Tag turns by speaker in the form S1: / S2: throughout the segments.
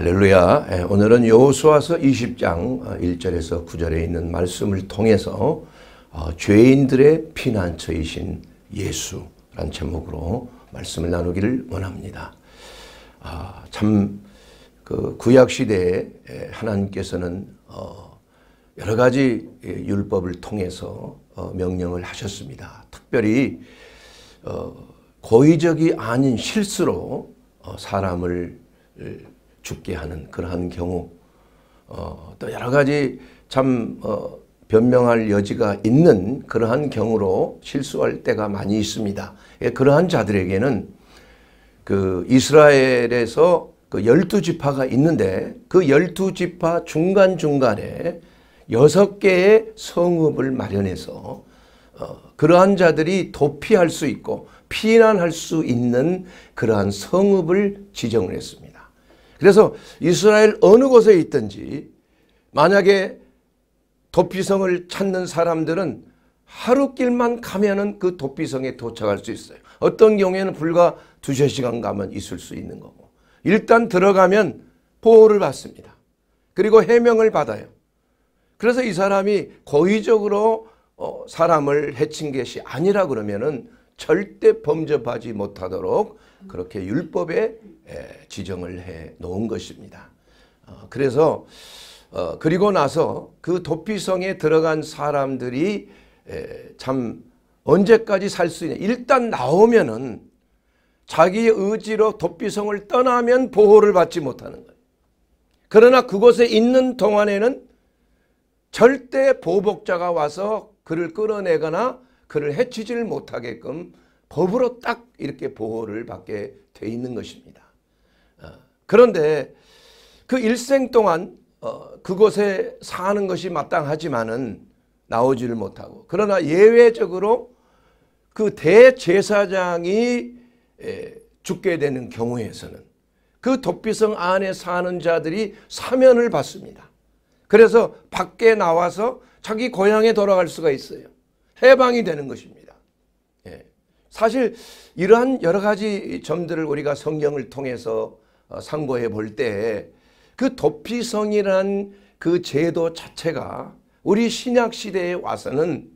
S1: 할렐루야. 예, 오늘은 여호수아서 20장 1절에서 어, 9절에 있는 말씀을 통해서 어, 죄인들의 피난처이신 예수라는 제목으로 말씀을 나누기를 원합니다. 아, 참그 구약 시대에 예, 하나님께서는 어, 여러 가지 예, 율법을 통해서 명령을 하셨습니다. 특별히 고의적이 아닌 실수로 사람을 죽게 하는 그러한 경우 어, 또 여러 가지 참 어, 변명할 여지가 있는 그러한 경우로 실수할 때가 많이 있습니다. 예, 그러한 자들에게는 그 이스라엘에서 그 열두 지파가 있는데 그 열두 지파 중간 중간에 여섯 개의 성읍을 마련해서 어, 그러한 자들이 도피할 수 있고 피난할 수 있는 그러한 성읍을 지정을 했습니다. 그래서 이스라엘 어느 곳에 있든지 만약에 도피성을 찾는 사람들은 하루길만 가면은 그 도피성에 도착할 수 있어요. 어떤 경우에는 불과 두세 시간 가면 있을 수 있는 거고 일단 들어가면 보호를 받습니다. 그리고 해명을 받아요. 그래서 이 사람이 고의적으로 어, 사람을 해친 것이 아니라 그러면은 절대 범접하지 못하도록 그렇게 율법에 예, 지정을 해 놓은 것입니다. 어, 그래서 어, 그리고 나서 그 도피성에 들어간 사람들이 예, 참 언제까지 살 수 있냐. 일단 나오면은 자기의 의지로 도피성을 떠나면 보호를 받지 못하는 거예요. 그러나 그곳에 있는 동안에는 절대 보복자가 와서 그를 끌어내거나 그를 해치질 못하게끔 법으로 딱 이렇게 보호를 받게 돼 있는 것입니다. 어, 그런데 그 일생 동안 어, 그곳에 사는 것이 마땅하지만은 나오지를 못하고 그러나 예외적으로 그 대제사장이 죽게 되는 경우에서는 그 도피성 안에 사는 자들이 사면을 받습니다. 그래서 밖에 나와서 자기 고향에 돌아갈 수가 있어요. 해방이 되는 것입니다. 사실 이러한 여러 가지 점들을 우리가 성경을 통해서 어, 상고해 볼 때 그 도피성이란 그 제도 자체가 우리 신약 시대에 와서는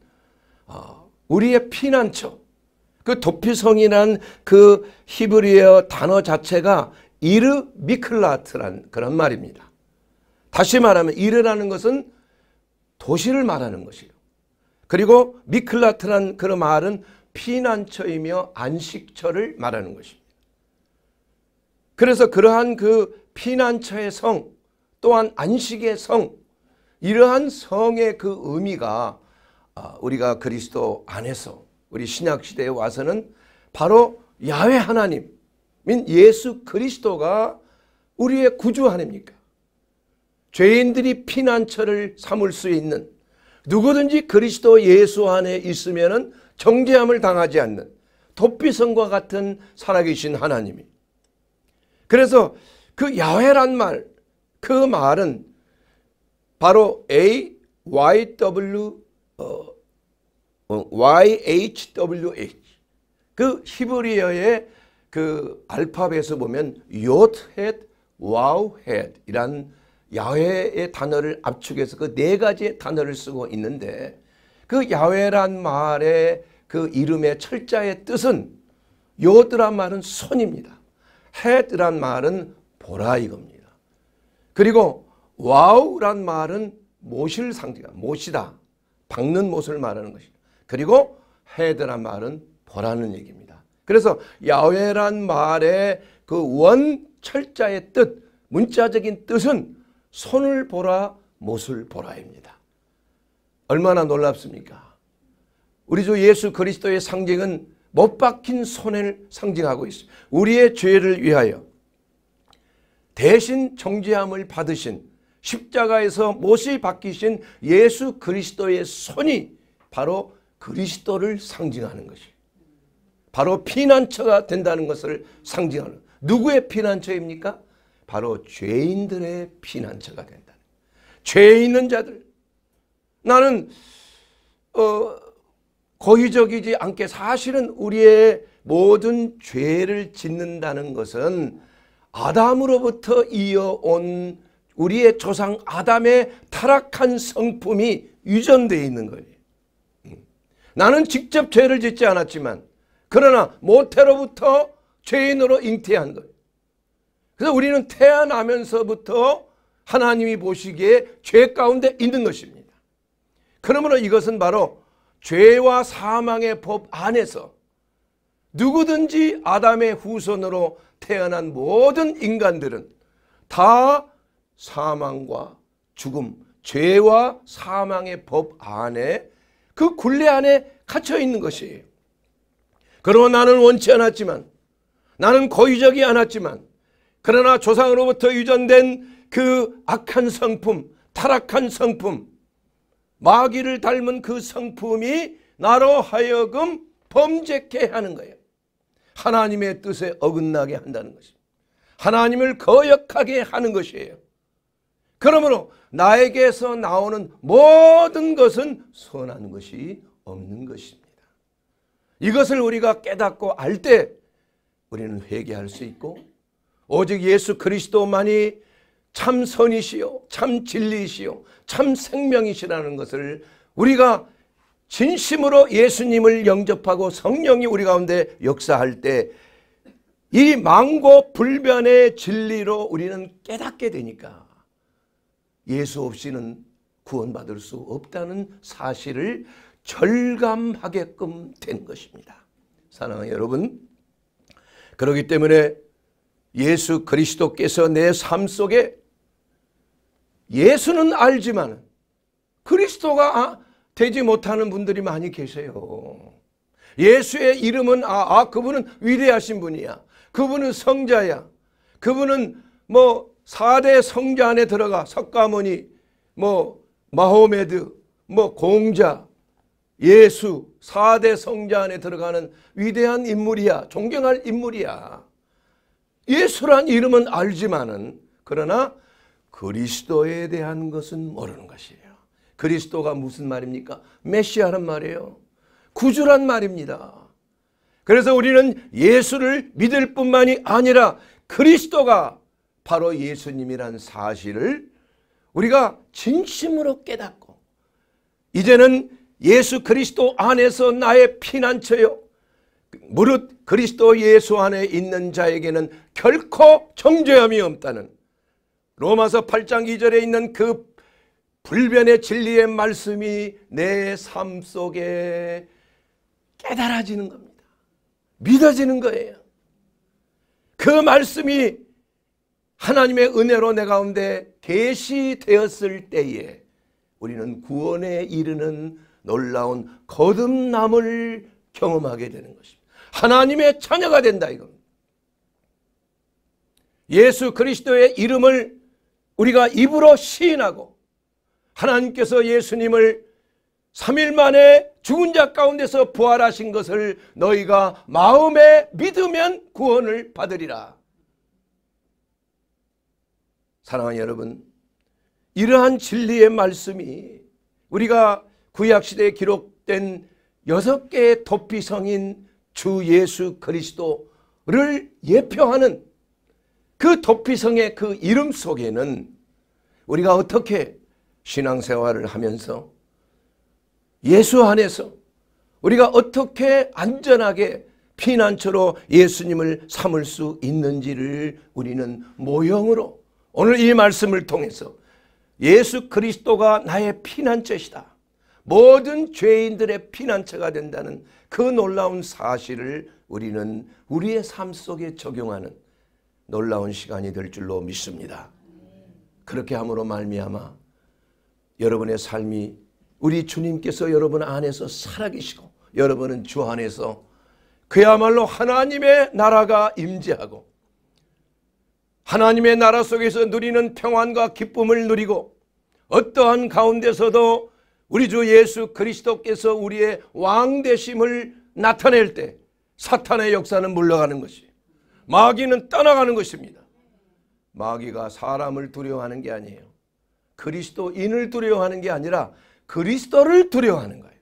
S1: 어, 우리의 피난처 그 도피성이란 그 히브리어 단어 자체가 이르 미클라트란 그런 말입니다. 다시 말하면 이르라는 것은 도시를 말하는 것이에요. 그리고 미클라트란 그런 말은 피난처이며 안식처를 말하는 것입니다. 그래서 그러한 그 피난처의 성 또한 안식의 성 이러한 성의 그 의미가 아, 우리가 그리스도 안에서 우리 신약시대에 와서는 바로 야외 하나님 민 예수 그리스도가 우리의 구주 아닙니까? 죄인들이 피난처를 삼을 수 있는 누구든지 그리스도 예수 안에 있으면 정죄함을 당하지 않는 도피성과 같은 살아계신 하나님이 그래서 그 야훼란 말, 그 말은 바로 A Y W 어, 어 Y H W H 그 히브리어의 그 알파벳에서 보면 요트헷, 와우헷 이란 야훼의 단어를 압축해서 그 네 가지의 단어를 쓰고 있는데 그 야외란 말의 그 이름의 철자의 뜻은 요드란 말은 손입니다. 헤드란 말은 보라 이겁니다. 그리고 와우란 말은 못을 상징하 못다 박는 못을 말하는 것이다. 그리고 헤드란 말은 보라는 얘기입니다. 그래서 야외란 말의 그 원 철자의 뜻, 문자적인 뜻은 손을 보라, 못을 보라입니다. 얼마나 놀랍습니까? 우리 주 예수 그리스도의 상징은 못 박힌 손을 상징하고 있습니다. 우리의 죄를 위하여 대신 정죄함을 받으신 십자가에서 못이 박히신 예수 그리스도의 손이 바로 그리스도를 상징하는 것이 바로 피난처가 된다는 것을 상징하는 누구의 피난처입니까? 바로 죄인들의 피난처가 된다. 죄 있는 자들 나는 어, 거의적이지 않게 사실은 우리의 모든 죄를 짓는다는 것은 아담으로부터 이어온 우리의 조상 아담의 타락한 성품이 유전되어 있는 거예요. 나는 직접 죄를 짓지 않았지만 그러나 모태로부터 죄인으로 잉태한 거예요. 그래서 우리는 태어나면서부터 하나님이 보시기에 죄 가운데 있는 것입니다. 그러므로 이것은 바로 죄와 사망의 법 안에서 누구든지 아담의 후손으로 태어난 모든 인간들은 다 사망과 죽음, 죄와 사망의 법 안에 그 굴레 안에 갇혀 있는 것이에요. 그러나 나는 원치 않았지만 나는 고의적이 않았지만 그러나 조상으로부터 유전된 그 악한 성품, 타락한 성품 마귀를 닮은 그 성품이 나로 하여금 범죄케 하는 거예요. 하나님의 뜻에 어긋나게 한다는 것입니다. 하나님을 거역하게 하는 것이에요. 그러므로 나에게서 나오는 모든 것은 선한 것이 없는 것입니다. 이것을 우리가 깨닫고 알 때 우리는 회개할 수 있고 오직 예수 그리스도만이 참 선이시요, 참 진리이시요, 참 생명이시라는 것을 우리가 진심으로 예수님을 영접하고 성령이 우리 가운데 역사할 때 이 망고 불변의 진리로 우리는 깨닫게 되니까 예수 없이는 구원받을 수 없다는 사실을 절감하게끔 된 것입니다. 사랑하는 여러분, 그러기 때문에 예수 그리스도께서 내 삶 속에 예수는 알지만 그리스도가 아, 되지 못하는 분들이 많이 계세요. 예수의 이름은 아, 아 그분은 위대하신 분이야. 그분은 성자야. 그분은 뭐 4대 성자 안에 들어가 석가모니 뭐 마호메드 뭐 공자 예수 4대 성자 안에 들어가는 위대한 인물이야. 존경할 인물이야. 예수란 이름은 알지만은 그러나 그리스도에 대한 것은 모르는 것이에요. 그리스도가 무슨 말입니까? 메시아란 말이에요. 구주란 말입니다. 그래서 우리는 예수를 믿을 뿐만이 아니라 그리스도가 바로 예수님이란 사실을 우리가 진심으로 깨닫고 이제는 예수 그리스도 안에서 나의 피난처요 무릇 그리스도 예수 안에 있는 자에게는 결코 정죄함이 없다는 로마서 8장 2절에 있는 그 불변의 진리의 말씀이 내 삶 속에 깨달아지는 겁니다. 믿어지는 거예요. 그 말씀이 하나님의 은혜로 내 가운데 계시되었을 때에 우리는 구원에 이르는 놀라운 거듭남을 경험하게 되는 것입니다. 하나님의 자녀가 된다 이겁니다. 예수 그리스도의 이름을 우리가 입으로 시인하고 하나님께서 예수님을 3일 만에 죽은 자 가운데서 부활하신 것을 너희가 마음에 믿으면 구원을 받으리라. 사랑하는 여러분, 이러한 진리의 말씀이 우리가 구약시대에 기록된 여섯 개의 도피성인 주 예수 그리스도를 예표하는 그 도피성의 그 이름 속에는 우리가 어떻게 신앙생활을 하면서 예수 안에서 우리가 어떻게 안전하게 피난처로 예수님을 삼을 수 있는지를 우리는 모형으로 오늘 이 말씀을 통해서 예수 그리스도가 나의 피난처시다. 모든 죄인들의 피난처가 된다는 그 놀라운 사실을 우리는 우리의 삶 속에 적용하는 놀라운 시간이 될 줄로 믿습니다. 그렇게 함으로 말미암아 여러분의 삶이 우리 주님께서 여러분 안에서 살아계시고 여러분은 주 안에서 그야말로 하나님의 나라가 임재하고 하나님의 나라 속에서 누리는 평안과 기쁨을 누리고 어떠한 가운데서도 우리 주 예수 그리스도께서 우리의 왕 되심을 나타낼 때 사탄의 역사는 물러가는 것이 마귀는 떠나가는 것입니다. 마귀가 사람을 두려워하는 게 아니에요. 그리스도인을 두려워하는 게 아니라 그리스도를 두려워하는 거예요.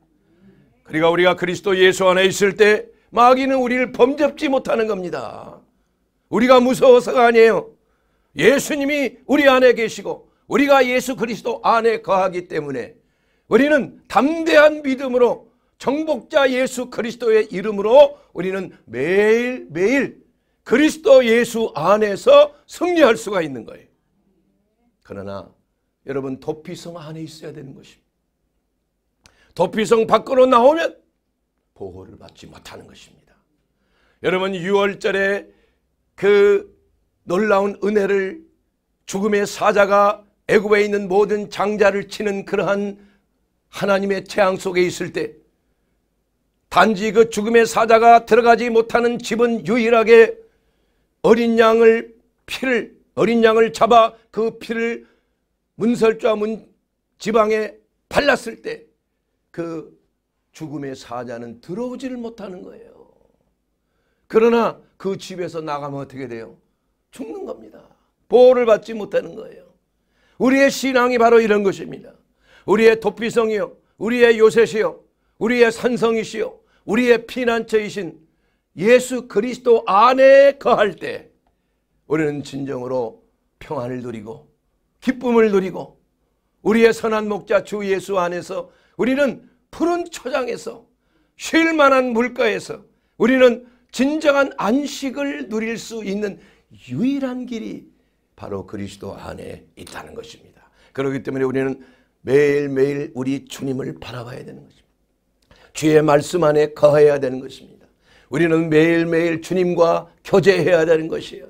S1: 그러니까 우리가 그리스도 예수 안에 있을 때 마귀는 우리를 범접지 못하는 겁니다. 우리가 무서워서가 아니에요. 예수님이 우리 안에 계시고 우리가 예수 그리스도 안에 거하기 때문에 우리는 담대한 믿음으로 정복자 예수 그리스도의 이름으로 우리는 매일매일 그리스도 예수 안에서 승리할 수가 있는 거예요. 그러나 여러분 도피성 안에 있어야 되는 것입니다. 도피성 밖으로 나오면 보호를 받지 못하는 것입니다. 여러분 6월절에 그 놀라운 은혜를 죽음의 사자가 애굽에 있는 모든 장자를 치는 그러한 하나님의 재앙 속에 있을 때 단지 그 죽음의 사자가 들어가지 못하는 집은 유일하게 어린 양을 피를 어린 양을 잡아 그 피를 문설주와 문 지방에 발랐을 때 그 죽음의 사자는 들어오지를 못하는 거예요. 그러나 그 집에서 나가면 어떻게 돼요? 죽는 겁니다. 보호를 받지 못하는 거예요. 우리의 신앙이 바로 이런 것입니다. 우리의 도피성이요. 우리의 요새시요. 우리의 산성이시요. 우리의 피난처이신 예수 그리스도 안에 거할 때 우리는 진정으로 평안을 누리고 기쁨을 누리고 우리의 선한 목자 주 예수 안에서 우리는 푸른 초장에서 쉴 만한 물가에서 우리는 진정한 안식을 누릴 수 있는 유일한 길이 바로 그리스도 안에 있다는 것입니다. 그렇기 때문에 우리는 매일매일 우리 주님을 바라봐야 되는 것입니다. 주의 말씀 안에 거해야 되는 것입니다. 우리는 매일매일 주님과 교제해야 되는 것이에요.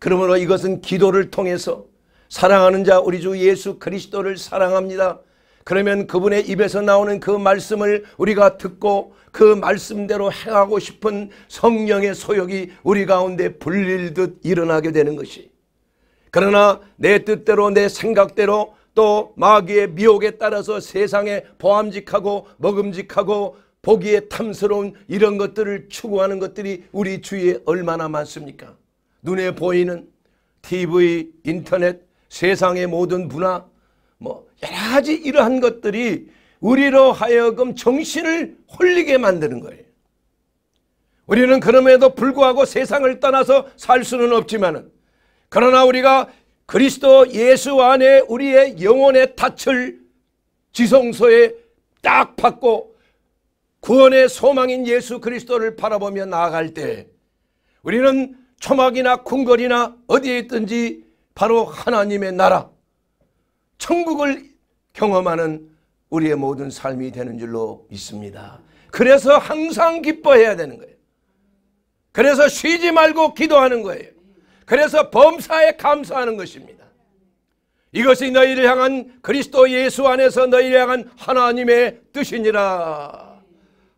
S1: 그러므로 이것은 기도를 통해서 사랑하는 자 우리 주 예수 그리스도를 사랑합니다. 그러면 그분의 입에서 나오는 그 말씀을 우리가 듣고 그 말씀대로 행하고 싶은 성령의 소욕이 우리 가운데 불릴듯 일어나게 되는 것이 그러나 내 뜻대로 내 생각대로 또 마귀의 미혹에 따라서 세상에 보함직하고 먹음직하고 보기에 탐스러운 이런 것들을 추구하는 것들이 우리 주위에 얼마나 많습니까? 눈에 보이는 TV, 인터넷, 세상의 모든 문화, 뭐 여러 가지 이러한 것들이 우리로 하여금 정신을 홀리게 만드는 거예요. 우리는 그럼에도 불구하고 세상을 떠나서 살 수는 없지만은 그러나 우리가 그리스도 예수 안에 우리의 영혼의 닻을 지성소에 딱 받고 구원의 소망인 예수 그리스도를 바라보며 나아갈 때 우리는 초막이나 궁궐이나 어디에 있든지 바로 하나님의 나라 천국을 경험하는 우리의 모든 삶이 되는 줄로 믿습니다. 그래서 항상 기뻐해야 되는 거예요. 그래서 쉬지 말고 기도하는 거예요. 그래서 범사에 감사하는 것입니다. 이것이 너희를 향한 그리스도 예수 안에서 너희를 향한 하나님의 뜻이니라.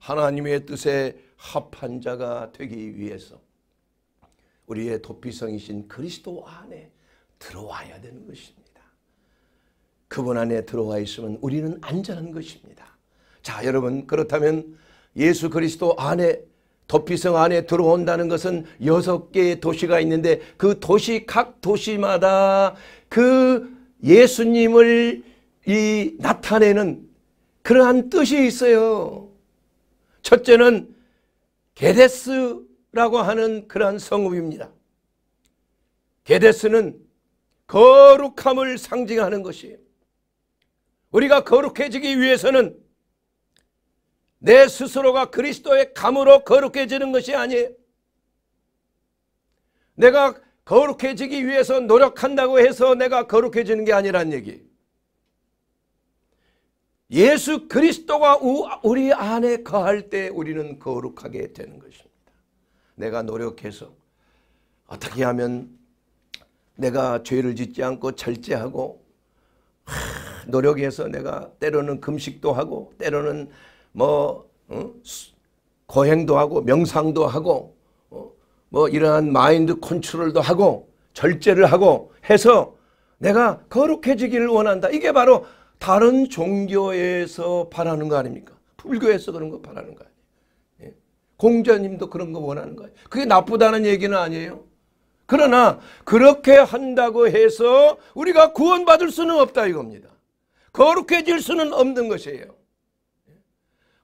S1: 하나님의 뜻에 합한 자가 되기 위해서 우리의 도피성이신 그리스도 안에 들어와야 되는 것입니다. 그분 안에 들어와 있으면 우리는 안전한 것입니다. 자 여러분 그렇다면 예수 그리스도 안에 도피성 안에 들어온다는 것은 여섯 개의 도시가 있는데 그 도시 각 도시마다 그 예수님을 이 나타내는 그러한 뜻이 있어요. 첫째는 게데스라고 하는 그러한 성읍입니다. 게데스는 거룩함을 상징하는 것이에요. 우리가 거룩해지기 위해서는 내 스스로가 그리스도의 감으로 거룩해지는 것이 아니에요. 내가 거룩해지기 위해서 노력한다고 해서 내가 거룩해지는 게 아니란 얘기. 예수 그리스도가 우리 안에 거할 때 우리는 거룩하게 되는 것입니다. 내가 노력해서 어떻게 하면 내가 죄를 짓지 않고 절제하고 노력해서 내가 때로는 금식도 하고 때로는 뭐 어? 고행도 하고 명상도 하고 어? 뭐 이러한 마인드 컨트롤도 하고 절제를 하고 해서 내가 거룩해지기를 원한다. 이게 바로 다른 종교에서 바라는 거 아닙니까? 불교에서 그런 거 바라는 거 아니에요. 예? 공자님도 그런 거 원하는 거예요. 그게 나쁘다는 얘기는 아니에요. 그러나 그렇게 한다고 해서 우리가 구원받을 수는 없다 이겁니다. 거룩해질 수는 없는 것이에요. 예?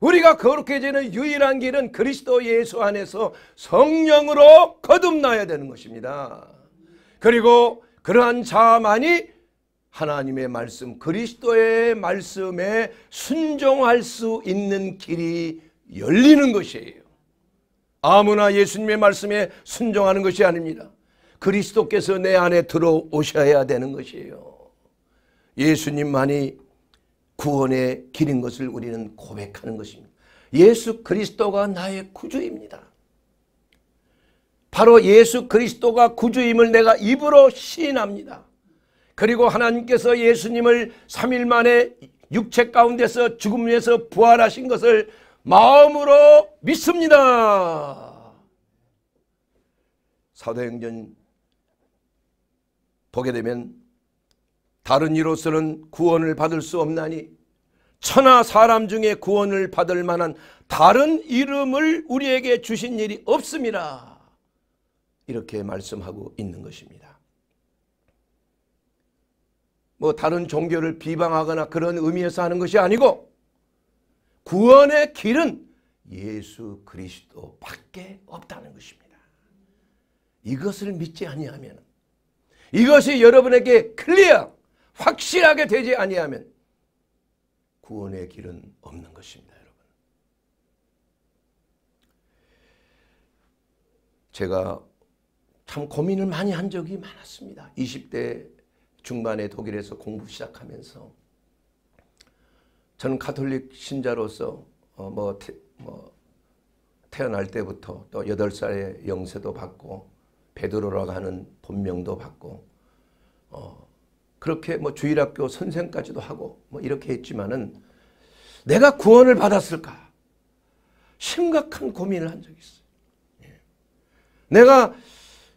S1: 우리가 거룩해지는 유일한 길은 그리스도 예수 안에서 성령으로 거듭나야 되는 것입니다. 그리고 그러한 자만이 하나님의 말씀, 그리스도의 말씀에 순종할 수 있는 길이 열리는 것이에요. 아무나 예수님의 말씀에 순종하는 것이 아닙니다. 그리스도께서 내 안에 들어오셔야 되는 것이에요. 예수님만이 구원의 길인 것을 우리는 고백하는 것입니다. 예수 그리스도가 나의 구주입니다. 바로 예수 그리스도가 구주임을 내가 입으로 시인합니다. 그리고 하나님께서 예수님을 3일 만에 육체 가운데서 죽음 에서 부활하신 것을 마음으로 믿습니다. 사도행전 보게 되면 다른 이로서는 구원을 받을 수 없나니 천하 사람 중에 구원을 받을 만한 다른 이름을 우리에게 주신 일이 없습니다. 이렇게 말씀하고 있는 것입니다. 뭐 다른 종교를 비방하거나 그런 의미에서 하는 것이 아니고 구원의 길은 예수 그리스도 밖에 없다는 것입니다. 이것을 믿지 아니하면 이것이 여러분에게 클리어 확실하게 되지 아니하면 구원의 길은 없는 것입니다. 여러분. 제가 참 고민을 많이 한 적이 많았습니다. 20대 중반에 독일에서 공부 시작하면서 저는 카톨릭 신자로서 어 뭐, 태, 뭐 태어날 때부터 또 8살에 영세도 받고 베드로라고 하는 본명도 받고 어 그렇게 뭐 주일학교 선생까지도 하고 뭐 이렇게 했지만은 내가 구원을 받았을까 심각한 고민을 한 적이 있어요. 예. 내가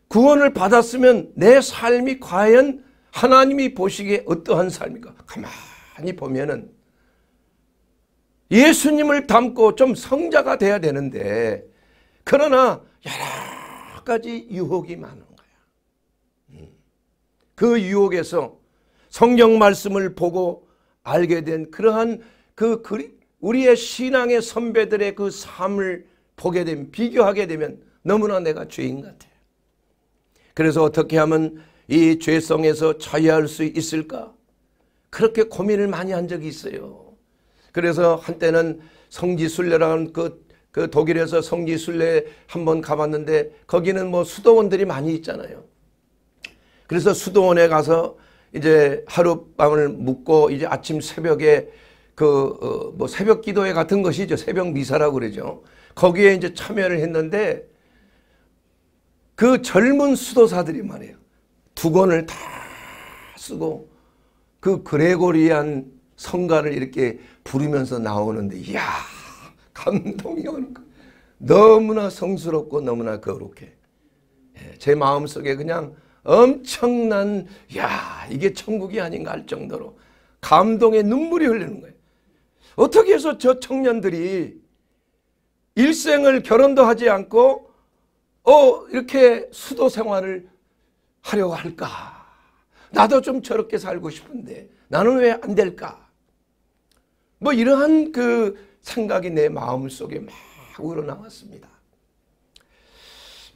S1: 구원을 받았으면 내 삶이 과연 하나님이 보시기에 어떠한 삶인가? 가만히 보면은 예수님을 닮고 좀 성자가 돼야 되는데 그러나 여러 가지 유혹이 많은 거야. 음. 그 유혹에서 성경 말씀을 보고 알게 된 그러한 그 우리의 신앙의 선배들의 그 삶을 보게 되면 비교하게 되면 너무나 내가 죄인 같아. 그래서 어떻게 하면 이 죄성에서 자유할 수 있을까? 그렇게 고민을 많이 한 적이 있어요. 그래서 한때는 성지순례라는 그, 그 독일에서 성지순례 한번 가봤는데 거기는 뭐 수도원들이 많이 있잖아요. 그래서 수도원에 가서 이제 하룻밤을 묵고 이제 아침 새벽에 그뭐 어, 새벽 기도회 같은 것이죠. 새벽 미사라고 그러죠. 거기에 이제 참여를 했는데 그 젊은 수도사들이 말이에요. 두 권을 다 쓰고 그 그레고리안 성가를 이렇게 부르면서 나오는데 이야 감동이 오는 거 너무나 성스럽고 너무나 거룩해 예, 제 마음속에 그냥 엄청난 야 이게 천국이 아닌가 할 정도로 감동의 눈물이 흘리는 거예요 어떻게 해서 저 청년들이 일생을 결혼도 하지 않고 어 이렇게 수도 생활을 하려고 할까? 나도 좀 저렇게 살고 싶은데 나는 왜 안 될까? 뭐 이러한 그 생각이 내 마음속에 막 우러나왔습니다.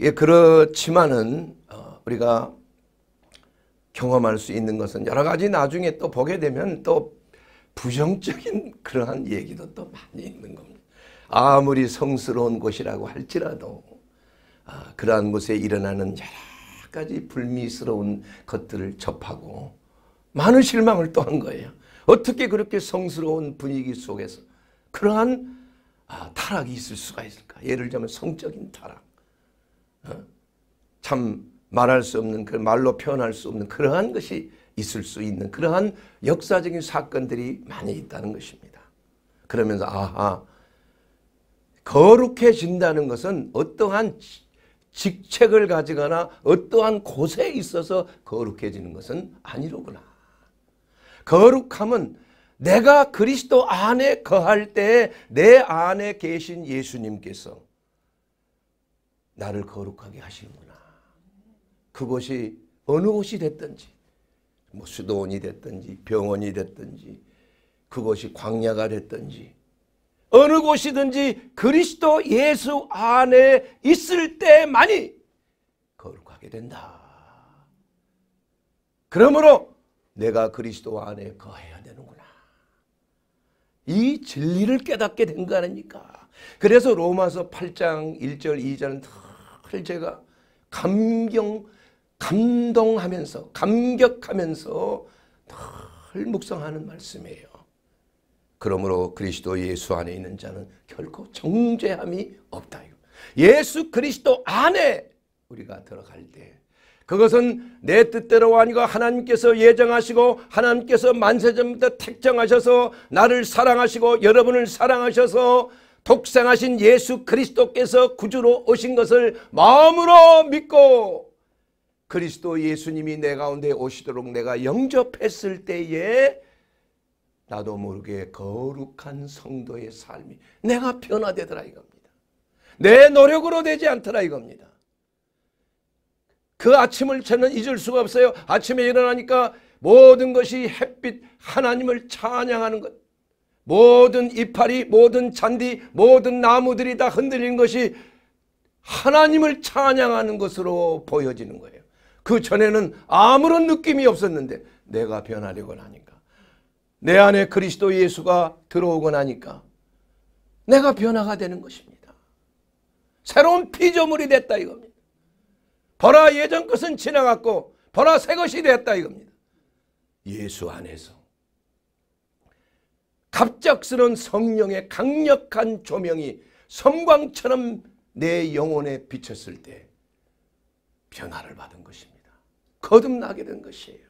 S1: 예, 그렇지만은 어, 우리가 경험할 수 있는 것은 여러 가지 나중에 또 보게 되면 또 부정적인 그러한 얘기도 또 많이 있는 겁니다. 아무리 성스러운 곳이라고 할지라도 아, 그러한 곳에 일어나는 여러 가지 불미스러운 것들을 접하고 많은 실망을 또 한 거예요. 어떻게 그렇게 성스러운 분위기 속에서 그러한 아, 타락이 있을 수가 있을까? 예를 들면 성적인 타락. 어? 참 말할 수 없는, 그 말로 표현할 수 없는 그러한 것이 있을 수 있는 그러한 역사적인 사건들이 많이 있다는 것입니다. 그러면서 아하 거룩해진다는 것은 어떠한 직책을 가지거나 어떠한 곳에 있어서 거룩해지는 것은 아니로구나. 거룩함은 내가 그리스도 안에 거할 때에 내 안에 계신 예수님께서 나를 거룩하게 하시는구나. 그곳이 어느 곳이 됐든지 뭐 수도원이 됐든지 병원이 됐든지 그곳이 광야가 됐든지 어느 곳이든지 그리스도 예수 안에 있을 때만이 거룩하게 된다. 그러므로 내가 그리스도 안에 거해야 되는구나. 이 진리를 깨닫게 된 거 아닙니까? 그래서 로마서 8장 1절 2절은 늘 제가 감경 감동하면서 감격하면서 늘 묵상하는 말씀이에요. 그러므로 그리스도 예수 안에 있는 자는 결코 정죄함이 없다. 예수 그리스도 안에 우리가 들어갈 때 그것은 내 뜻대로 아니고 하나님께서 예정하시고 하나님께서 만세전부터 택정하셔서 나를 사랑하시고 여러분을 사랑하셔서 독생하신 예수 그리스도께서 구주로 오신 것을 마음으로 믿고 그리스도 예수님이 내 가운데 오시도록 내가 영접했을 때에 나도 모르게 거룩한 성도의 삶이 내가 변화되더라 이겁니다. 내 노력으로 되지 않더라 이겁니다. 그 아침을 저는 잊을 수가 없어요. 아침에 일어나니까 모든 것이 햇빛 하나님을 찬양하는 것. 모든 이파리, 모든 잔디, 모든 나무들이 다 흔들린 것이 하나님을 찬양하는 것으로 보여지는 거예요. 그 전에는 아무런 느낌이 없었는데 내가 변하려고 하니까. 내 안에 그리스도 예수가 들어오고 나니까 내가 변화가 되는 것입니다. 새로운 피조물이 됐다 이겁니다. 보라 예전 것은 지나갔고 보라 새 것이 됐다 이겁니다. 예수 안에서 갑작스런 성령의 강력한 조명이 섬광처럼 내 영혼에 비쳤을 때 변화를 받은 것입니다. 거듭나게 된 것이에요.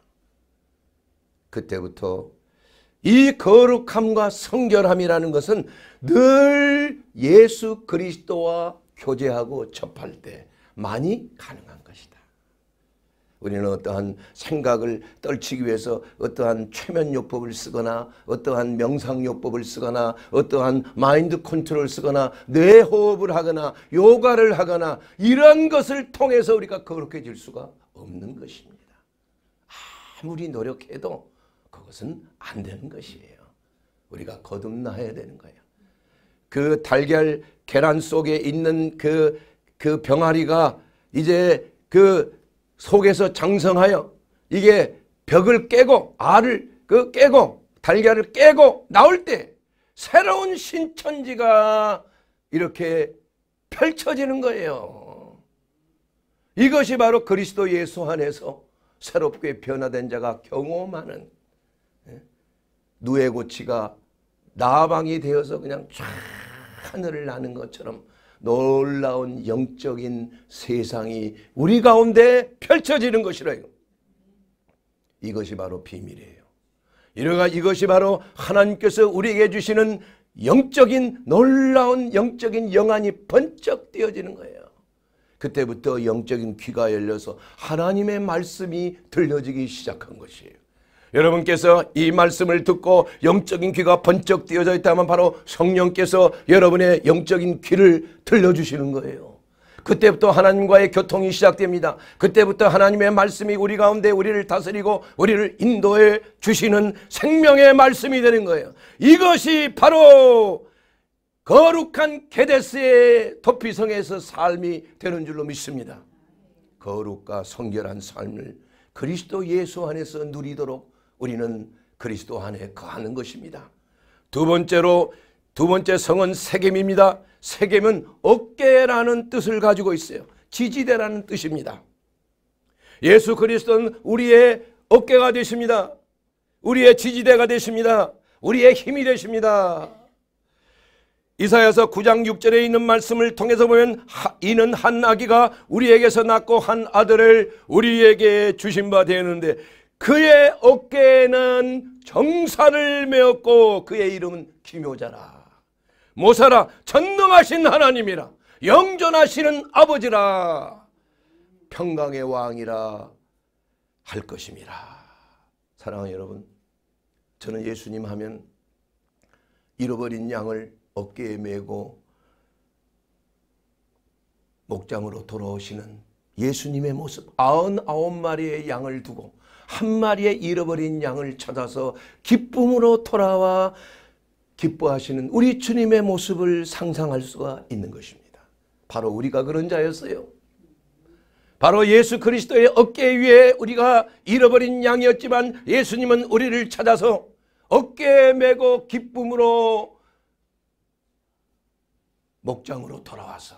S1: 그때부터 이 거룩함과 성결함이라는 것은 늘 예수 그리스도와 교제하고 접할 때 많이 가능한 것이다. 우리는 어떠한 생각을 떨치기 위해서 어떠한 최면요법을 쓰거나 어떠한 명상요법을 쓰거나 어떠한 마인드 컨트롤 쓰거나 뇌호흡을 하거나 요가를 하거나 이런 것을 통해서 우리가 거룩해질 수가 없는 것입니다. 아무리 노력해도 것은 안 되는 것이에요. 우리가 거듭나야 되는 거예요. 그 달걀 계란 속에 있는 그, 그 병아리가 이제 그 속에서 장성하여 이게 벽을 깨고 알을 그 깨고 달걀을 깨고 나올 때 새로운 신천지가 이렇게 펼쳐지는 거예요. 이것이 바로 그리스도 예수 안에서 새롭게 변화된 자가 경험하는 누에고치가 나방이 되어서 그냥 쫙 하늘을 나는 것처럼 놀라운 영적인 세상이 우리 가운데 펼쳐지는 것이라요. 이것이 바로 비밀이에요. 이러가 이것이 바로 하나님께서 우리에게 주시는 영적인 놀라운 영적인 영안이 번쩍 띄어지는 거예요. 그때부터 영적인 귀가 열려서 하나님의 말씀이 들려지기 시작한 것이에요. 여러분께서 이 말씀을 듣고 영적인 귀가 번쩍 띄어져 있다면 바로 성령께서 여러분의 영적인 귀를 들려주시는 거예요. 그때부터 하나님과의 교통이 시작됩니다. 그때부터 하나님의 말씀이 우리 가운데 우리를 다스리고 우리를 인도해 주시는 생명의 말씀이 되는 거예요. 이것이 바로 거룩한 게데스의 도피성에서 삶이 되는 줄로 믿습니다. 거룩과 성결한 삶을 그리스도 예수 안에서 누리도록 우리는 그리스도 안에 거하는 것입니다. 두 번째로 두 번째 성은 세겜입니다. 세겜은 어깨라는 뜻을 가지고 있어요. 지지대라는 뜻입니다. 예수 그리스도는 우리의 어깨가 되십니다. 우리의 지지대가 되십니다. 우리의 힘이 되십니다. 이사야서 9장 6절에 있는 말씀을 통해서 보면 이는 한 아기가 우리에게서 낳고 한 아들을 우리에게 주신 바되는데 그의 어깨에는 정사를 메었고 그의 이름은 기묘자라. 모사라 전능하신 하나님이라 영존하시는 아버지라 평강의 왕이라 할 것임이라. 사랑하는 여러분 저는 예수님 하면 잃어버린 양을 어깨에 메고 목장으로 돌아오시는 예수님의 모습 아흔아홉 마리의 양을 두고 한 마리의 잃어버린 양을 찾아서 기쁨으로 돌아와 기뻐하시는 우리 주님의 모습을 상상할 수가 있는 것입니다. 바로 우리가 그런 자였어요. 바로 예수 그리스도의 어깨 위에 우리가 잃어버린 양이었지만 예수님은 우리를 찾아서 어깨에 메고 기쁨으로 목장으로 돌아와서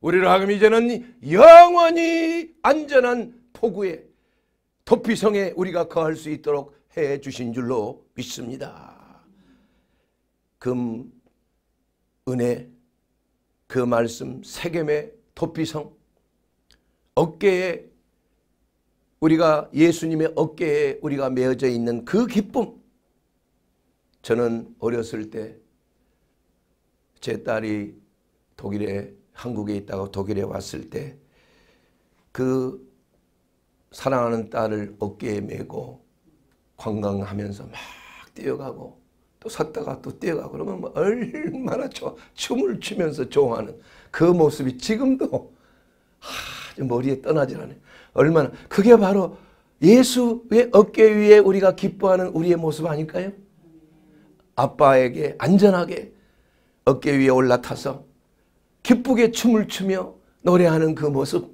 S1: 우리를 하금 이제는 영원히 안전한 포구에 도피성에 우리가 거할 수 있도록 해 주신 줄로 믿습니다. 금, 은혜, 그 말씀, 세겜의 도피성, 어깨에 우리가 예수님의 어깨에 우리가 메어져 있는 그 기쁨 저는 어렸을 때 제 딸이 독일에 한국에 있다가 독일에 왔을 때그 사랑하는 딸을 어깨에 메고 관광하면서 막 뛰어가고 또 섰다가 또 뛰어가고 그러면 뭐 얼마나 좋아 춤을 추면서 좋아하는 그 모습이 지금도 아주 머리에 떠나질 않아요. 얼마나 그게 바로 예수의 어깨 위에 우리가 기뻐하는 우리의 모습 아닐까요? 아빠에게 안전하게 어깨 위에 올라타서 기쁘게 춤을 추며 노래하는 그 모습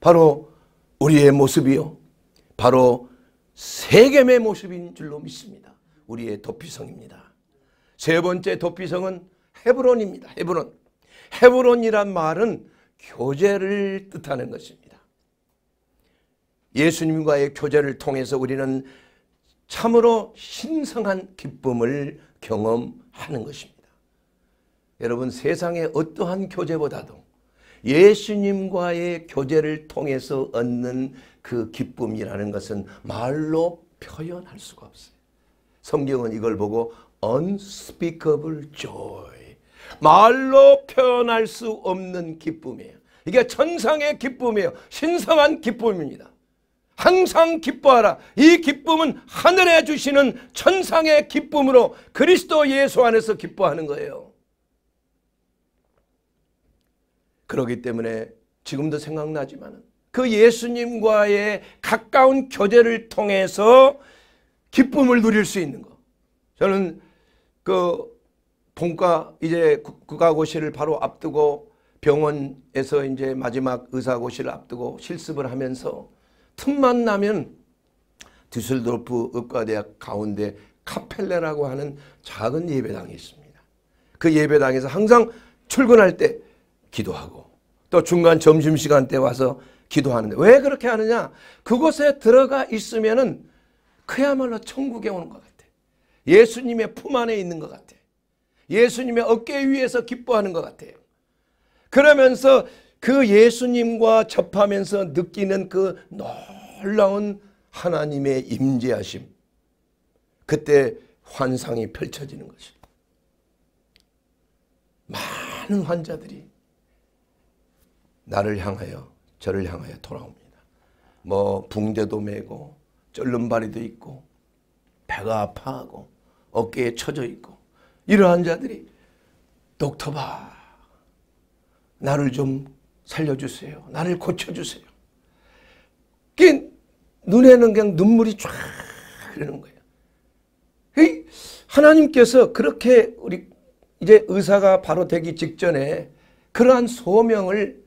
S1: 바로 우리의 모습이요. 바로 세겜의 모습인 줄로 믿습니다. 우리의 도피성입니다. 세 번째 도피성은 헤브론입니다. 헤브론. 헤브론이란 말은 교제를 뜻하는 것입니다. 예수님과의 교제를 통해서 우리는 참으로 신성한 기쁨을 경험하는 것입니다. 여러분 세상의 어떠한 교제보다도 예수님과의 교제를 통해서 얻는 그 기쁨이라는 것은 말로 표현할 수가 없어요. 성경은 이걸 보고 unspeakable joy. 말로 표현할 수 없는 기쁨이에요. 이게 천상의 기쁨이에요. 신성한 기쁨입니다. 항상 기뻐하라. 이 기쁨은 하늘에 주시는 천상의 기쁨으로 그리스도 예수 안에서 기뻐하는 거예요. 그러기 때문에 지금도 생각나지만 그 예수님과의 가까운 교제를 통해서 기쁨을 누릴 수 있는 것. 저는 그 본과 이제 국가고시를 바로 앞두고 병원에서 이제 마지막 의사고시를 앞두고 실습을 하면서 틈만 나면 디슬도르프 의과대학 가운데 카펠레라고 하는 작은 예배당이 있습니다. 그 예배당에서 항상 출근할 때 기도하고 또 중간 점심시간 때 와서 기도하는데 왜 그렇게 하느냐? 그곳에 들어가 있으면은 그야말로 천국에 오는 것 같아. 예수님의 품 안에 있는 것 같아. 예수님의 어깨 위에서 기뻐하는 것 같아요. 그러면서 그 예수님과 접하면서 느끼는 그 놀라운 하나님의 임재하심. 그때 환상이 펼쳐지는 것입니다. 많은 환자들이 나를 향하여 저를 향하여 돌아옵니다. 뭐 붕대도 메고 쫄른발이도 있고 배가 아파하고 어깨에 처져 있고 이러한 자들이 독터바 나를 좀 살려주세요. 나를 고쳐주세요. 그 눈에는 그냥 눈물이 쫙 흐르는 거예요. 하나님께서 그렇게 우리 이제 의사가 바로 되기 직전에 그러한 소명을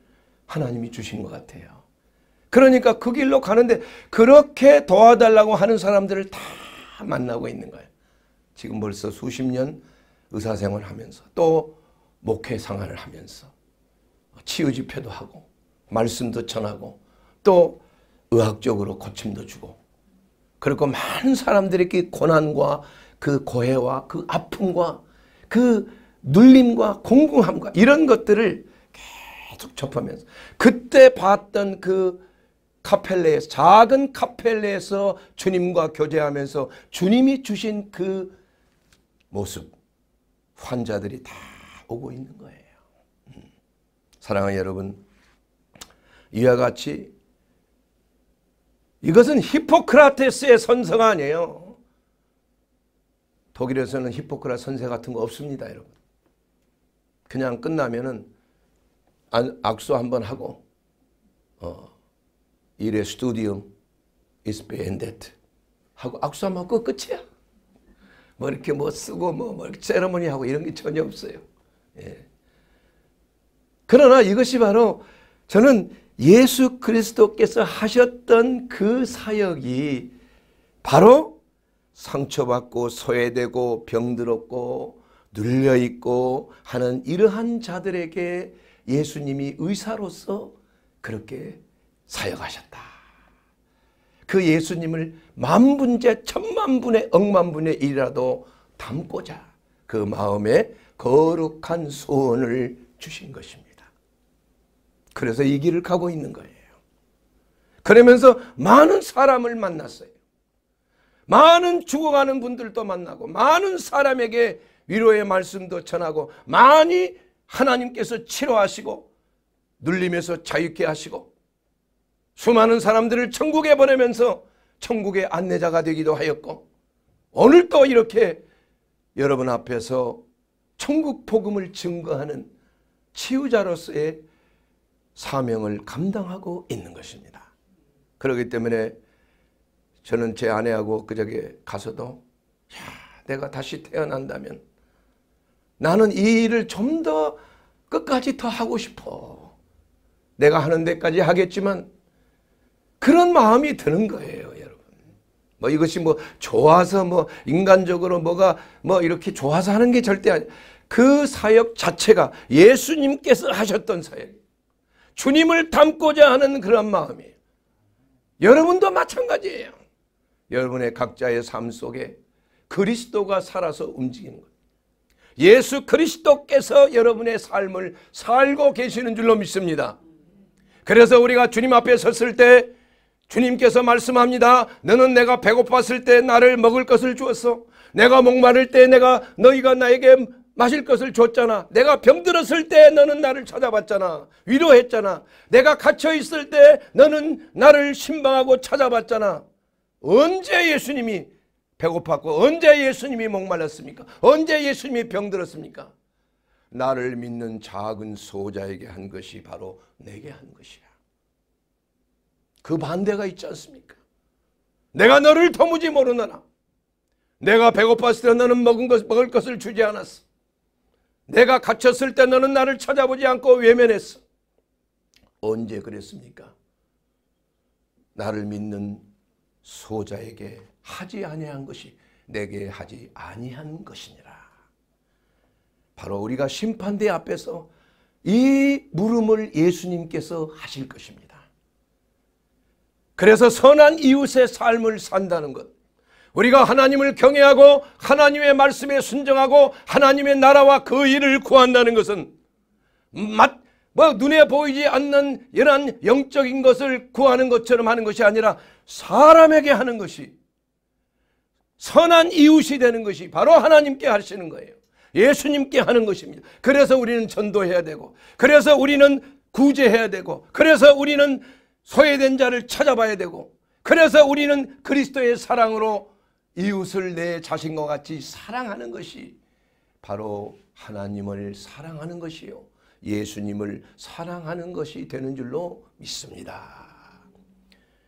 S1: 하나님이 주신 것 같아요. 그러니까 그 길로 가는데 그렇게 도와달라고 하는 사람들을 다 만나고 있는 거예요. 지금 벌써 수십 년 의사생활 하면서 또 목회 상활을 하면서 치유 집회도 하고 말씀도 전하고 또 의학적으로 고침도 주고 그리고 많은 사람들에게 그 고난과 그 고해와 그 아픔과 그 눌림과 공공함과 이런 것들을 계속 접하면서 그때 봤던 그 카펠레에 서 작은 카펠레에서 주님과 교제하면서 주님이 주신 그 모습 환자들이 다 오고 있는 거예요. 음. 사랑하는 여러분 이와 같이 이것은 히포크라테스의 선생 아니에요. 독일에서는 히포크라 선생 같은 거 없습니다, 여러분. 그냥 끝나면은 악수 한 번 하고 어, 일의 스튜디오 is banded 하고 악수 한 번 하고 끝이야. 뭐 이렇게 뭐 쓰고 뭐, 뭐 세레머니 하고 이런 게 전혀 없어요. 예. 그러나 이것이 바로 저는 예수 그리스도께서 하셨던 그 사역이 바로 상처받고 소외되고 병들었고 눌려있고 하는 이러한 자들에게 예수님이 의사로서 그렇게 사역하셨다. 그 예수님을 만분제 천만분의 억만분의 일이라도 담고자 그 마음에 거룩한 소원을 주신 것입니다. 그래서 이 길을 가고 있는 거예요. 그러면서 많은 사람을 만났어요. 많은 죽어가는 분들도 만나고 많은 사람에게 위로의 말씀도 전하고 많이 하나님께서 치료하시고 눌림에서 자유케 하시고 수많은 사람들을 천국에 보내면서 천국의 안내자가 되기도 하였고 오늘또 이렇게 여러분 앞에서 천국 복음을 증거하는 치유자로서의 사명을 감당하고 있는 것입니다. 그렇기 때문에 저는 제 아내하고 그저께 가서도 야, 내가 다시 태어난다면 나는 이 일을 좀 더 끝까지 더 하고 싶어. 내가 하는 데까지 하겠지만 그런 마음이 드는 거예요, 여러분. 뭐 이것이 뭐 좋아서 뭐 인간적으로 뭐가 뭐 이렇게 좋아서 하는 게 절대 아니. 그 사역 자체가 예수님께서 하셨던 사역. 주님을 닮고자 하는 그런 마음이에요. 여러분도 마찬가지예요. 여러분의 각자의 삶 속에 그리스도가 살아서 움직이는 것. 예수 그리스도께서 여러분의 삶을 살고 계시는 줄로 믿습니다. 그래서 우리가 주님 앞에 섰을 때 주님께서 말씀합니다. 너는 내가 배고팠을 때 나를 먹을 것을 주었어. 내가 목마를 때 내가 너희가 나에게 마실 것을 줬잖아. 내가 병들었을 때 너는 나를 찾아봤잖아. 위로했잖아. 내가 갇혀 있을 때 너는 나를 신방하고 찾아봤잖아. 언제 예수님이 배고팠고 언제 예수님이 목말랐습니까? 언제 예수님이 병들었습니까? 나를 믿는 작은 소자에게 한 것이 바로 내게 한 것이야. 그 반대가 있지 않습니까? 내가 너를 도무지 모르느나 내가 배고팠을 때 너는 먹은 것, 먹을 것을 주지 않았어. 내가 갇혔을 때 너는 나를 찾아보지 않고 외면했어. 언제 그랬습니까? 나를 믿는 소자에게 하지 아니한 것이 내게 하지 아니한 것이니라. 바로 우리가 심판대 앞에서 이 물음을 예수님께서 하실 것입니다. 그래서 선한 이웃의 삶을 산다는 것. 우리가 하나님을 경외하고 하나님의 말씀에 순종하고 하나님의 나라와 그 일을 구한다는 것은 맛, 뭐 눈에 보이지 않는 이런 영적인 것을 구하는 것처럼 하는 것이 아니라 사람에게 하는 것이 선한 이웃이 되는 것이 바로 하나님께 하시는 거예요. 예수님께 하는 것입니다. 그래서 우리는 전도해야 되고 그래서 우리는 구제해야 되고 그래서 우리는 소외된 자를 찾아봐야 되고 그래서 우리는 그리스도의 사랑으로 이웃을 내 자신과 같이 사랑하는 것이 바로 하나님을 사랑하는 것이요. 예수님을 사랑하는 것이 되는 줄로 믿습니다.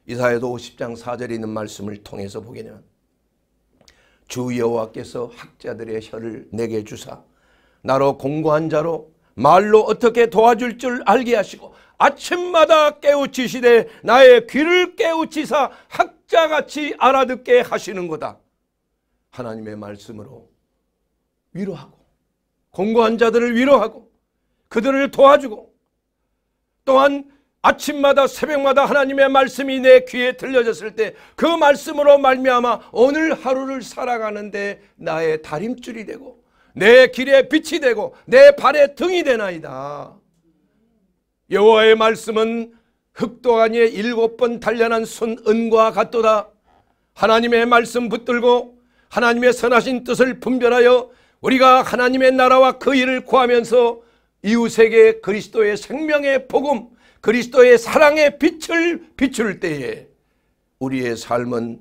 S1: 이사야도 50장 4절에 있는 말씀을 통해서 보게 되면 주 여호와께서 학자들의 혀를 내게 주사 나로 공고한 자로 말로 어떻게 도와줄 줄 알게 하시고 아침마다 깨우치시되 나의 귀를 깨우치사 학자같이 알아듣게 하시는 거다. 하나님의 말씀으로 위로하고 공고한 자들을 위로하고 그들을 도와주고 또한 아침마다 새벽마다 하나님의 말씀이 내 귀에 들려졌을 때 그 말씀으로 말미암아 오늘 하루를 살아가는데 나의 다림줄이 되고 내 길에 빛이 되고 내 발에 등이 되나이다. 여호와의 말씀은 흙도 아니에 일곱 번 단련한 순은과 같도다. 하나님의 말씀 붙들고 하나님의 선하신 뜻을 분별하여 우리가 하나님의 나라와 그 일을 구하면서 이웃에게 그리스도의 생명의 복음 그리스도의 사랑의 빛을 비출 때에 우리의 삶은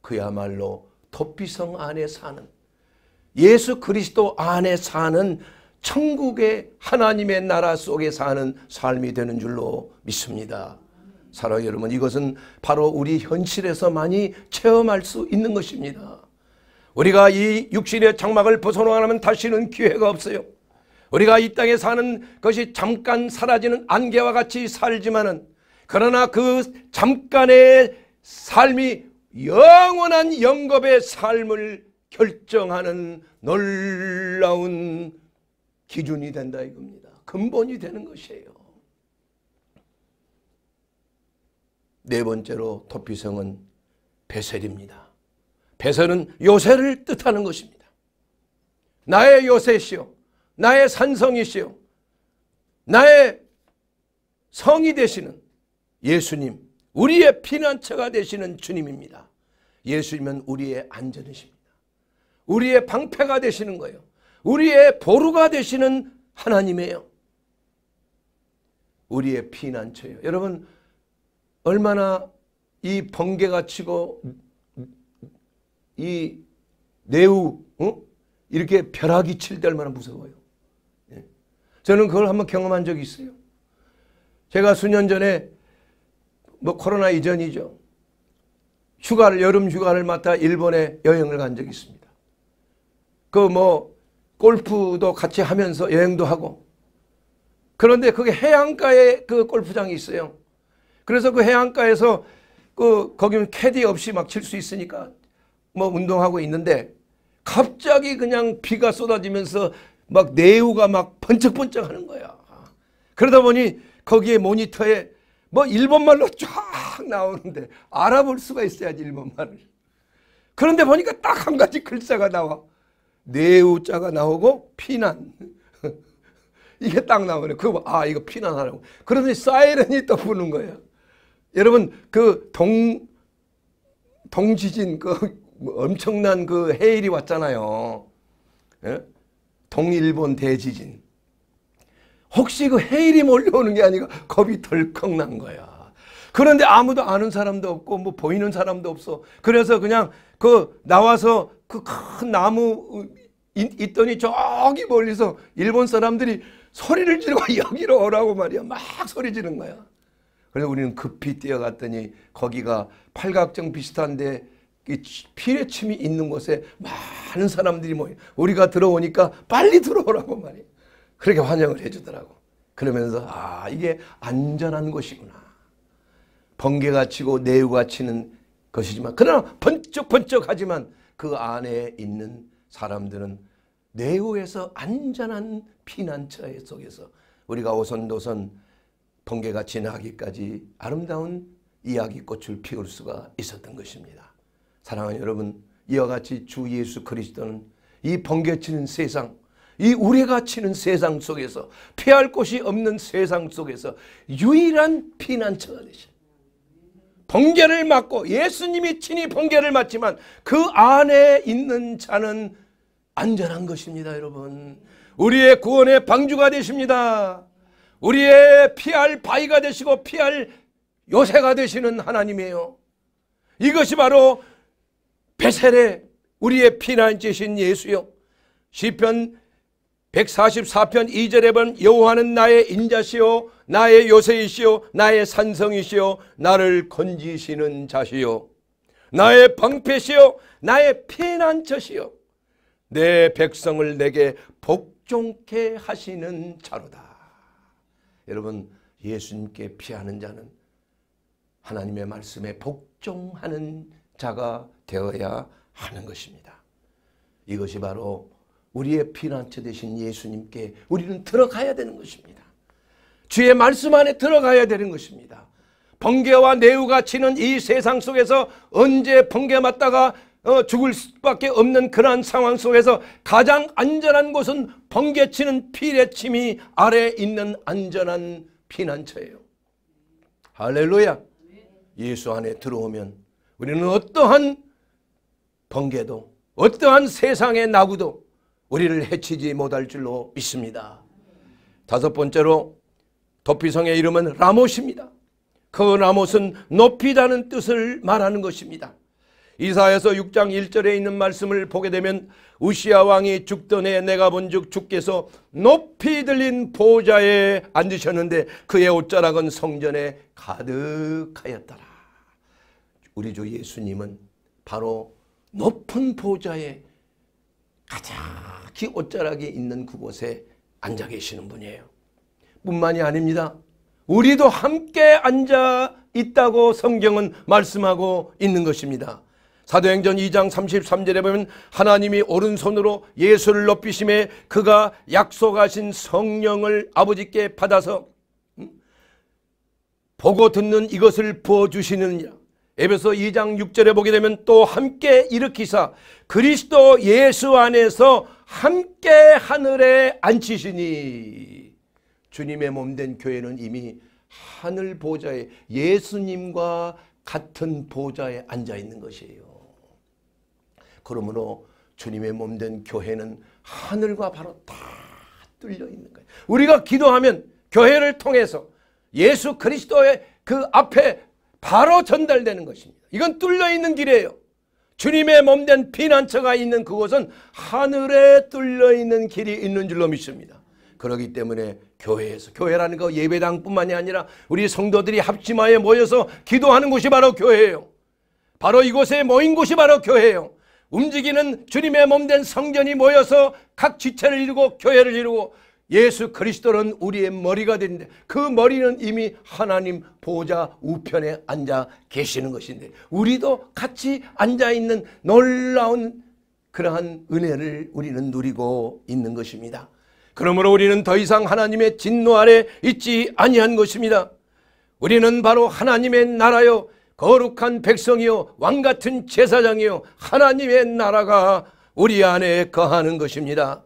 S1: 그야말로 도피성 안에 사는 예수 그리스도 안에 사는 천국의 하나님의 나라 속에 사는 삶이 되는 줄로 믿습니다. 사랑 여러분 이것은 바로 우리 현실에서 많이 체험할 수 있는 것입니다. 우리가 이 육신의 장막을 벗어나면 다시는 기회가 없어요. 우리가 이 땅에 사는 것이 잠깐 사라지는 안개와 같이 살지만은 그러나 그 잠깐의 삶이 영원한 영겁의 삶을 결정하는 놀라운 기준이 된다 이겁니다. 근본이 되는 것이에요. 네 번째로 토피성은 베셀입니다. 베셀은 요새를 뜻하는 것입니다. 나의 요새시요. 나의 산성이시요 나의 성이 되시는 예수님 우리의 피난처가 되시는 주님입니다. 예수님은 우리의 안전이십니다. 우리의 방패가 되시는 거예요. 우리의 보루가 되시는 하나님이에요. 우리의 피난처예요. 여러분 얼마나 이 번개가 치고 이 내우 어? 이렇게 벼락이 칠 때 얼마나 무서워요. 저는 그걸 한번 경험한 적이 있어요. 제가 수년 전에 뭐 코로나 이전이죠. 휴가를 여름 휴가를 맡아 일본에 여행을 간 적이 있습니다. 그 뭐 골프도 같이 하면서 여행도 하고 그런데 그게 해안가에 그 골프장이 있어요. 그래서 그 해안가에서 그 거기는 캐디 없이 막 칠 수 있으니까 뭐 운동하고 있는데 갑자기 그냥 비가 쏟아지면서 막 뇌우가 막 번쩍번쩍 하는 거야. 그러다 보니 거기에 모니터에 뭐 일본말로 쫙 나오는데 알아볼 수가 있어야지 일본말을. 그런데 보니까 딱 한 가지 글자가 나와. 뇌우자가 나오고 피난. 이게 딱 나오네. 그, 아, 이거 피난하라고. 그러더니 사이렌이 또 부는 거예 여러분, 그 동, 동지진, 그 엄청난 그 해일이 왔잖아요. 예? 동일본 대지진. 혹시 그 해일이 몰려오는 게 아니라 겁이 덜컥 난 거야. 그런데 아무도 아는 사람도 없고 뭐 보이는 사람도 없어. 그래서 그냥 그 나와서 그 큰 나무 있더니 저기 멀리서 일본 사람들이 소리를 지르고 여기로 오라고 말이야. 막 소리 지른 거야. 그래서 우리는 급히 뛰어갔더니 거기가 팔각정 비슷한데 피의 침이 있는 곳에 많은 사람들이 모여 우리가 들어오니까 빨리 들어오라고 말이에요. 그렇게 환영을 해주더라고. 그러면서 아 이게 안전한 곳이구나. 번개가 치고 내유가 치는 것이지만 그러나 번쩍번쩍하지만 그 안에 있는 사람들은 내후에서 안전한 피난처 속에서 우리가 오선도선 번개가 지나기까지 아름다운 이야기꽃을 피울 수가 있었던 것입니다. 사랑하는 여러분 이와 같이 주 예수 그리스도는 이 번개치는 세상 이 우리가 치는 세상 속에서 피할 곳이 없는 세상 속에서 유일한 피난처가 되시 번개를 맞고 예수님이 친히 번개를 맞지만 그 안에 있는 자는 안전한 것입니다 여러분 우리의 구원의 방주가 되십니다 우리의 피할 바위가 되시고 피할 요새가 되시는 하나님이에요 이것이 바로 베세레 우리의 피난지신 예수여 시편 144편 2절에 본 여호와는 나의 인자시요 나의 요새이시요 나의 산성이시요 나를 건지시는 자시요 나의 방패시요 나의 피난처시요 내 백성을 내게 복종케 하시는 자로다 여러분 예수님께 피하는 자는 하나님의 말씀에 복종하는 자가 되어야 하는 것입니다. 이것이 바로 우리의 피난처 되신 예수님께 우리는 들어가야 되는 것입니다. 주의 말씀 안에 들어가야 되는 것입니다. 번개와 내우가 치는 이 세상 속에서 언제 번개 맞다가 어, 죽을 수밖에 없는 그러한 상황 속에서 가장 안전한 곳은 번개 치는 피의 침이 아래 있는 안전한 피난처예요. 할렐루야. 예수 안에 들어오면 우리는 어떠한 번개도 어떠한 세상의 나구도 우리를 해치지 못할 줄로 믿습니다. 다섯 번째로 도피성의 이름은 라못입니다. 그 라못은 높이다는 뜻을 말하는 것입니다. 이사에서 6장 1절에 있는 말씀을 보게 되면 우시아 왕이 죽던 해 내가 본즉 주께서 높이 들린 보좌에 앉으셨는데 그의 옷자락은 성전에 가득하였더라. 우리 주 예수님은 바로 높은 보좌에 가장기 옷자락이 있는 그곳에 앉아 계시는 분이에요. 뿐만이 아닙니다. 우리도 함께 앉아 있다고 성경은 말씀하고 있는 것입니다. 사도행전 2장 33절에 보면 하나님이 오른손으로 예수를 높이심에 그가 약속하신 성령을 아버지께 받아서 음? 보고 듣는 이것을 부어주시느니라. 에베소 2장 6절에 보게 되면 또 함께 일으키사 그리스도 예수 안에서 함께 하늘에 앉히시니 주님의 몸 된 교회는 이미 하늘 보좌에 예수님과 같은 보좌에 앉아 있는 것이에요. 그러므로 주님의 몸 된 교회는 하늘과 바로 다 뚫려 있는 거예요. 우리가 기도하면 교회를 통해서 예수 그리스도의 그 앞에 바로 전달되는 것입니다. 이건 뚫려 있는 길이에요. 주님의 몸된 피난처가 있는 그곳은 하늘에 뚫려 있는 길이 있는 줄로 믿습니다. 그러기 때문에 교회에서 교회라는 거 예배당뿐만이 아니라 우리 성도들이 합심하여 모여서 기도하는 곳이 바로 교회예요. 바로 이곳에 모인 곳이 바로 교회예요. 움직이는 주님의 몸된 성전이 모여서 각 지체를 이루고 교회를 이루고 예수 그리스도는 우리의 머리가 되는데 그 머리는 이미 하나님 보좌 우편에 앉아 계시는 것인데 우리도 같이 앉아 있는 놀라운 그러한 은혜를 우리는 누리고 있는 것입니다. 그러므로 우리는 더 이상 하나님의 진노 아래 있지 아니한 것입니다. 우리는 바로 하나님의 나라요 거룩한 백성이요 왕 같은 제사장이요 하나님의 나라가 우리 안에 거하는 것입니다.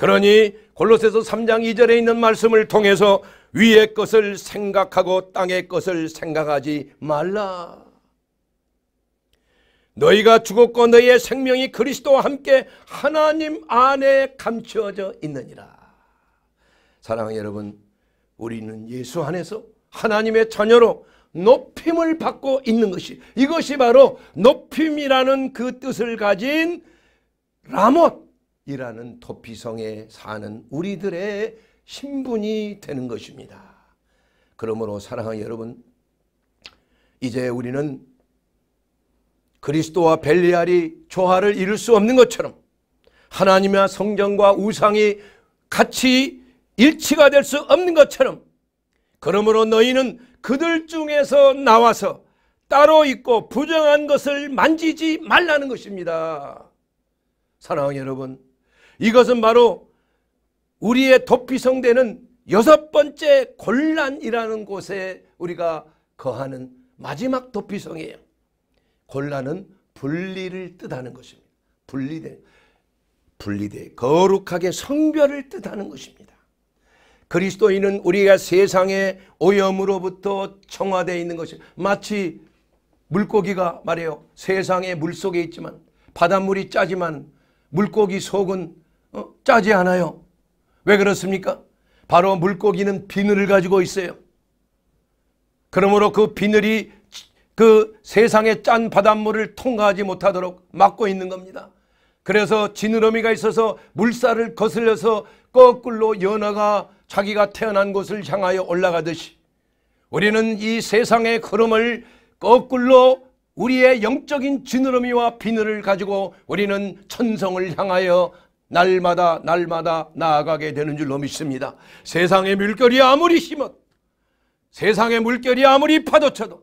S1: 그러니 골로새서 3장 2절에 있는 말씀을 통해서 위의 것을 생각하고 땅의 것을 생각하지 말라. 너희가 죽었고 너희의 생명이 그리스도와 함께 하나님 안에 감추어져 있느니라. 사랑하는 여러분, 우리는 예수 안에서 하나님의 자녀로 높임을 받고 있는 것이 이것이 바로 높임이라는 그 뜻을 가진 라못 이라는 도피성에 사는 우리들의 신분이 되는 것입니다. 그러므로 사랑하는 여러분 이제 우리는 그리스도와 벨리알이 조화를 이룰 수 없는 것처럼 하나님의 성경과 우상이 같이 일치가 될 수 없는 것처럼 그러므로 너희는 그들 중에서 나와서 따로 있고 부정한 것을 만지지 말라는 것입니다. 사랑하는 여러분 이것은 바로 우리의 도피성대는 여섯 번째 곤란이라는 곳에 우리가 거하는 마지막 도피성이에요. 곤란은 분리를 뜻하는 것입니다. 분리돼 분리돼 거룩하게 성별을 뜻하는 것입니다. 그리스도인은 우리가 세상의 오염으로부터 청화되어 있는 것이 마치 물고기가 말해요. 세상의 물속에 있지만 바닷물이 짜지만 물고기 속은 어? 짜지 않아요. 왜 그렇습니까? 바로 물고기는 비늘을 가지고 있어요. 그러므로 그 비늘이 그 세상의 짠 바닷물을 통과하지 못하도록 막고 있는 겁니다. 그래서 지느러미가 있어서 물살을 거슬려서 거꾸로 연어가 자기가 태어난 곳을 향하여 올라가듯이 우리는 이 세상의 흐름을 거꾸로 우리의 영적인 지느러미와 비늘을 가지고 우리는 천성을 향하여 날마다 날마다 나아가게 되는 줄로 믿습니다. 세상의 물결이 아무리 심어도 세상의 물결이 아무리 파도쳐도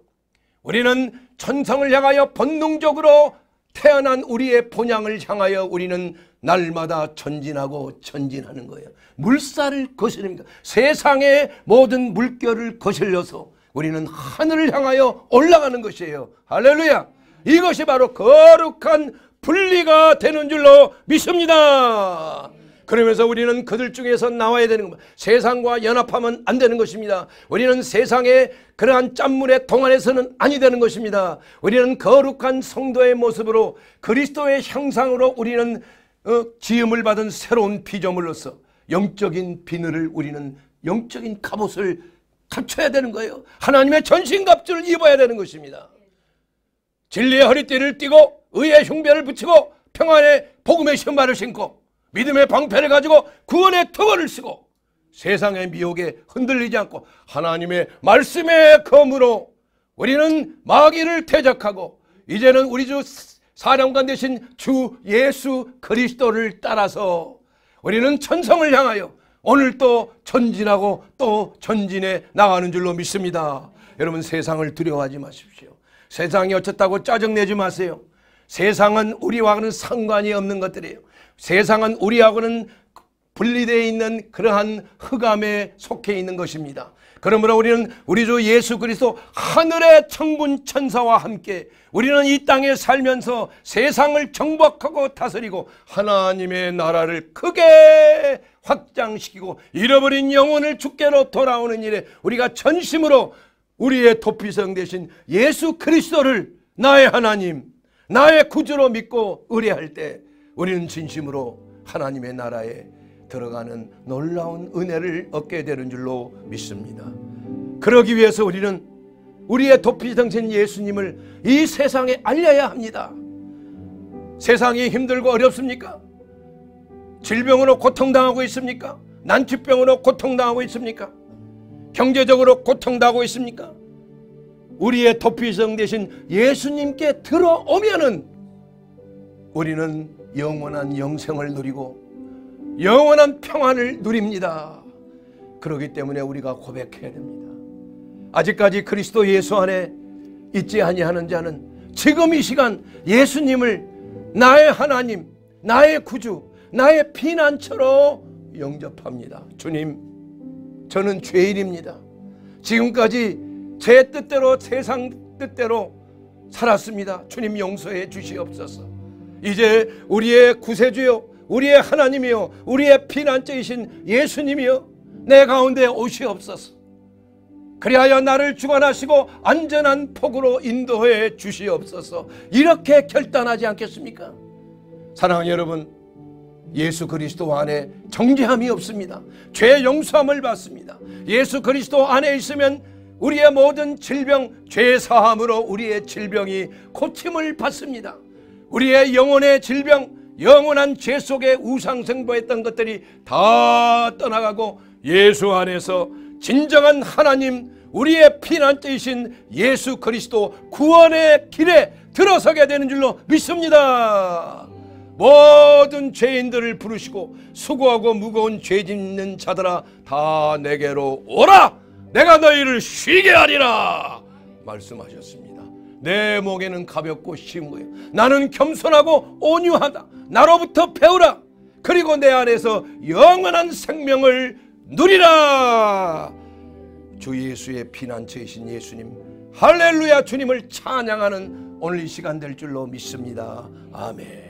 S1: 우리는 천성을 향하여 본능적으로 태어난 우리의 본향을 향하여 우리는 날마다 전진하고 전진하는 거예요. 물살을 거슬립니다. 세상의 모든 물결을 거슬려서 우리는 하늘을 향하여 올라가는 것이에요. 할렐루야! 이것이 바로 거룩한 분리가 되는 줄로 믿습니다. 그러면서 우리는 그들 중에서 나와야 되는 겁 세상과 연합하면 안 되는 것입니다. 우리는 세상의 그러한 짠물에 동안해서는 아니 되는 것입니다. 우리는 거룩한 성도의 모습으로 그리스도의 형상으로 우리는 어, 지음을 받은 새로운 피조물로서 영적인 비늘을 우리는 영적인 갑옷을 갖춰야 되는 거예요. 하나님의 전신갑주를 입어야 되는 것입니다. 진리의 허리띠를 띠고 의의 흉배를 붙이고 평안의 복음의 신발을 신고 믿음의 방패를 가지고 구원의 특허를 쓰고 세상의 미혹에 흔들리지 않고 하나님의 말씀의 검으로 우리는 마귀를 대적하고 이제는 우리 주 사령관 대신 주 예수 그리스도를 따라서 우리는 천성을 향하여 오늘 또 전진하고 또 전진해 나가는 줄로 믿습니다. 여러분 세상을 두려워하지 마십시오. 세상이 어쨌다고 짜증내지 마세요. 세상은 우리와는 상관이 없는 것들이에요. 세상은 우리하고는 분리되어 있는 그러한 흑암에 속해 있는 것입니다. 그러므로 우리는 우리 주 예수 그리스도 하늘의 청분 천사와 함께 우리는 이 땅에 살면서 세상을 정복하고 다스리고 하나님의 나라를 크게 확장시키고 잃어버린 영혼을 주께로 돌아오는 일에 우리가 전심으로 우리의 도피성 대신 예수 그리스도를 나의 하나님 나의 구주로 믿고 의뢰할 때 우리는 진심으로 하나님의 나라에 들어가는 놀라운 은혜를 얻게 되는 줄로 믿습니다. 그러기 위해서 우리는 우리의 도피정신 예수님을 이 세상에 알려야 합니다. 세상이 힘들고 어렵습니까? 질병으로 고통당하고 있습니까? 난치병으로 고통당하고 있습니까? 경제적으로 고통당하고 있습니까? 우리의 도피성 대신 예수님께 들어오면은 우리는 영원한 영생을 누리고 영원한 평안을 누립니다. 그러기 때문에 우리가 고백해야 됩니다. 아직까지 그리스도 예수 안에 있지 아니하는 자는 지금 이 시간 예수님을 나의 하나님, 나의 구주, 나의 피난처로 영접합니다. 주님, 저는 죄인입니다. 지금까지 제 뜻대로 세상 뜻대로 살았습니다. 주님 용서해 주시옵소서. 이제 우리의 구세주요, 우리의 하나님이요, 우리의 피난처이신 예수님이요, 내 가운데 오시옵소서. 그리하여 나를 주관하시고 안전한 폭으로 인도해 주시옵소서. 이렇게 결단하지 않겠습니까? 사랑하는 여러분, 예수 그리스도 안에 정죄함이 없습니다. 죄 용서함을 받습니다. 예수 그리스도 안에 있으면 우리의 모든 질병 죄 사함으로 우리의 질병이 고침을 받습니다. 우리의 영혼의 질병 영원한 죄 속에 우상 생보했던 것들이 다 떠나가고 예수 안에서 진정한 하나님 우리의 피난처이신 예수 그리스도 구원의 길에 들어서게 되는 줄로 믿습니다. 모든 죄인들을 부르시고 수고하고 무거운 죄 짓는 자들아 다 내게로 오라. 내가 너희를 쉬게 하리라 말씀하셨습니다. 내 목에는 가볍고 쉬운 거예요. 나는 겸손하고 온유하다. 나로부터 배우라. 그리고 내 안에서 영원한 생명을 누리라. 주 예수의 피난처이신 예수님 할렐루야 주님을 찬양하는 오늘 이 시간 될 줄로 믿습니다. 아멘.